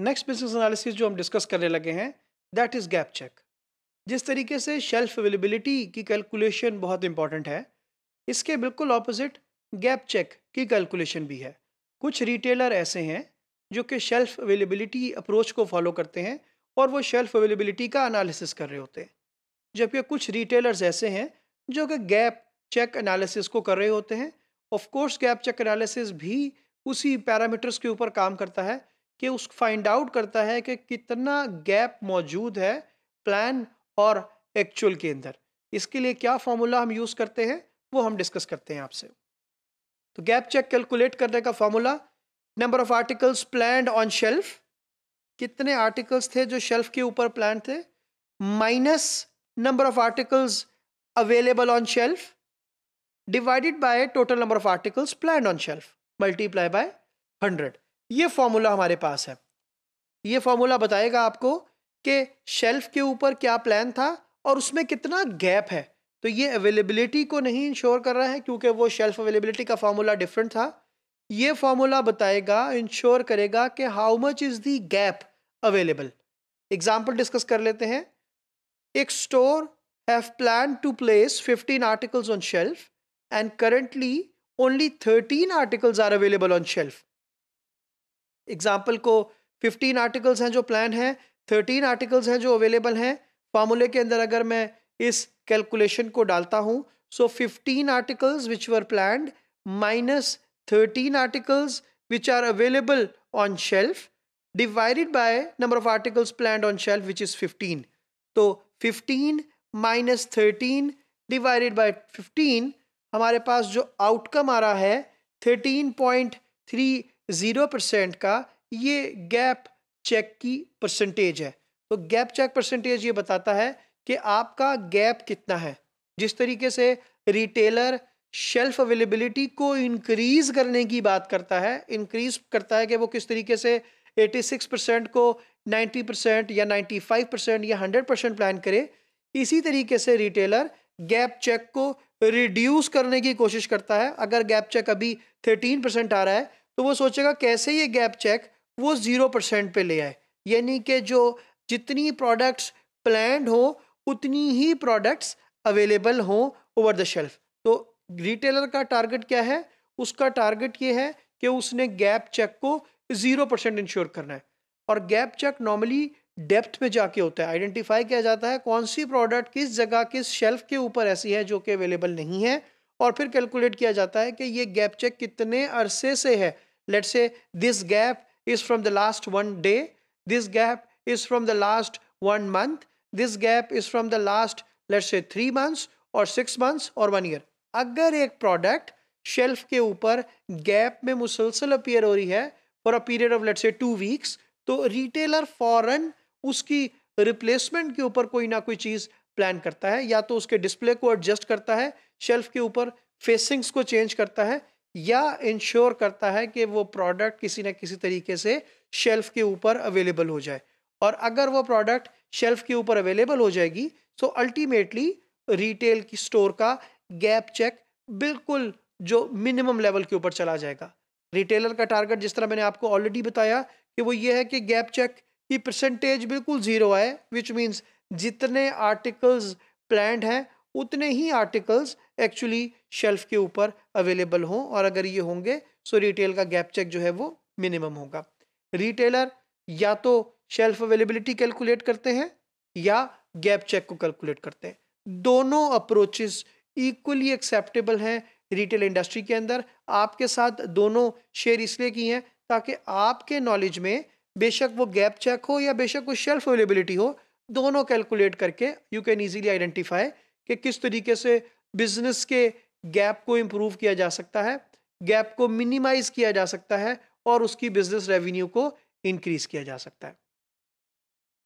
next business analysis जो हम discuss करने लगे हैं दैट इज़ गैप चेक जिस तरीके से शेल्फ अवेलेबिलिटी की कैलकुलेशन बहुत इंपॉर्टेंट है इसके बिल्कुल ऑपोजिट गैप चेक की कैलकुलेशन भी है कुछ रिटेलर ऐसे हैं जो कि शेल्फ अवेलेबिलिटी अप्रोच को फॉलो करते हैं और वो शेल्फ अवेलेबिलिटी का एनालिसिस कर रहे होते हैं जबकि कुछ रिटेलर्स ऐसे हैं जो कि गैप चेक एनालिसिस को कर रहे होते हैं of course gap check analysis भी उसी पैरामीटर्स के ऊपर काम करता है कि उस फाइंड आउट करता है कि कितना गैप मौजूद है प्लान और एक्चुअल के अंदर इसके लिए क्या फार्मूला हम यूज़ करते हैं वो हम डिस्कस करते हैं आपसे तो गैप चेक कैलकुलेट करने का formula number of articles plan on shelf कितने आर्टिकल्स थे जो शेल्फ के ऊपर प्लान थे minus number of articles available on shelf divided by total number of articles plan on shelf multiply by hundred ये formula हमारे पास है ये फॉर्मूला बताएगा आपको कि शेल्फ के ऊपर क्या प्लान था और उसमें कितना गैप है तो ये अवेलेबिलिटी को नहीं इंश्योर कर रहा है क्योंकि वो शेल्फ अवेलेबिलिटी का फार्मूला डिफरेंट था ये फार्मूला बताएगा इंश्योर करेगा कि how much is the gap available example discuss कर लेते हैं एक store have plan to place fifteen articles on shelf and currently only thirteen articles are available on shelf example को फिफ्टीन आर्टिकल्स हैं जो प्लान हैं थर्टीन आर्टिकल्स हैं जो अवेलेबल हैं फार्मूले के अंदर अगर मैं इस कैलकुलेशन को डालता हूँ so fifteen articles which were plan minus thirteen articles which are available on shelf divided by number of articles plan on shelf which is fifteen तो fifteen minus thirteen divided by fifteen हमारे पास जो outcome आ रहा है thirteen point three zero percent का ये gap check की परसेंटेज है तो गैप चेक परसेंटेज ये बताता है कि आपका गैप कितना है जिस तरीके से रिटेलर शेल्फ अवेलेबिलिटी को इंक्रीज करने की बात करता है इंक्रीज करता है कि वो किस तरीके से 86 परसेंट को 90 परसेंट या 95 परसेंट या 100 परसेंट प्लान करे इसी तरीके से रिटेलर गैप चेक को रिड्यूस करने की कोशिश करता है अगर गैप चेक अभी 13 परसेंट आ रहा है तो वो सोचेगा कैसे ये गैप चेक वो ज़ीरो परसेंट पर ले आए यानी कि जो जितनी प्रोडक्ट्स प्लान्ड हो उतनी ही प्रोडक्ट्स अवेलेबल हों ओवर द शेल्फ तो रिटेलर का टारगेट क्या है उसका टारगेट ये है कि उसने गैप चेक को ज़ीरो परसेंट इंश्योर करना है और गैप चेक नॉर्मली डेप्थ में जाके होता है आइडेंटिफाई किया जाता है कौन सी प्रोडक्ट किस जगह किस शेल्फ के ऊपर ऐसी है जो कि अवेलेबल नहीं है और फिर कैलकुलेट किया जाता है कि ये गैप चेक कितने अरसे से है let's say this gap is from the last one day this gap is from the last one month this gap is from the last let's say three months और सिक्स मंथ्स और one year अगर एक product shelf के ऊपर gap में मुसलसल appear हो रही है for a period of let's say two weeks तो रिटेलर फॉरन उसकी रिप्लेसमेंट के ऊपर कोई ना कोई चीज़ प्लान करता है या तो उसके डिस्प्ले को एडजस्ट करता है शेल्फ के ऊपर फेसिंग्स को चेंज करता है या इंश्योर करता है कि वो प्रोडक्ट किसी न किसी तरीके से शेल्फ के ऊपर अवेलेबल हो जाए और अगर वो प्रोडक्ट शेल्फ के ऊपर अवेलेबल हो जाएगी तो अल्टीमेटली रिटेल की स्टोर का गैप चेक बिल्कुल जो मिनिमम लेवल के ऊपर चला जाएगा रिटेलर का टारगेट जिस तरह मैंने आपको ऑलरेडी बताया कि वो ये है कि गैप चेक की परसेंटेज बिल्कुल ज़ीरो आए विच मीन्स जितने आर्टिकल्स प्लान्ड हैं उतने ही आर्टिकल्स एक्चुअली शेल्फ के ऊपर अवेलेबल हों और अगर ये होंगे सो रिटेल का गैप चेक जो है वो मिनिमम होगा रिटेलर या तो शेल्फ अवेलेबिलिटी कैलकुलेट करते हैं या गैप चेक को कैलकुलेट करते हैं दोनों अप्रोचेस इक्वली एक्सेप्टेबल हैं रिटेल इंडस्ट्री के अंदर आपके साथ दोनों शेयर इसलिए की हैं ताकि आपके नॉलेज में बेशक वो गैप चेक हो या बेशक वो शेल्फ अवेलेबिलिटी हो दोनों कैलकुलेट करके यू कैन ईजिली आइडेंटिफाई कि किस तरीके से बिजनेस के गैप को इम्प्रूव किया जा सकता है गैप को मिनिमाइज किया जा सकता है और उसकी बिजनेस रेवेन्यू को इंक्रीज किया जा सकता है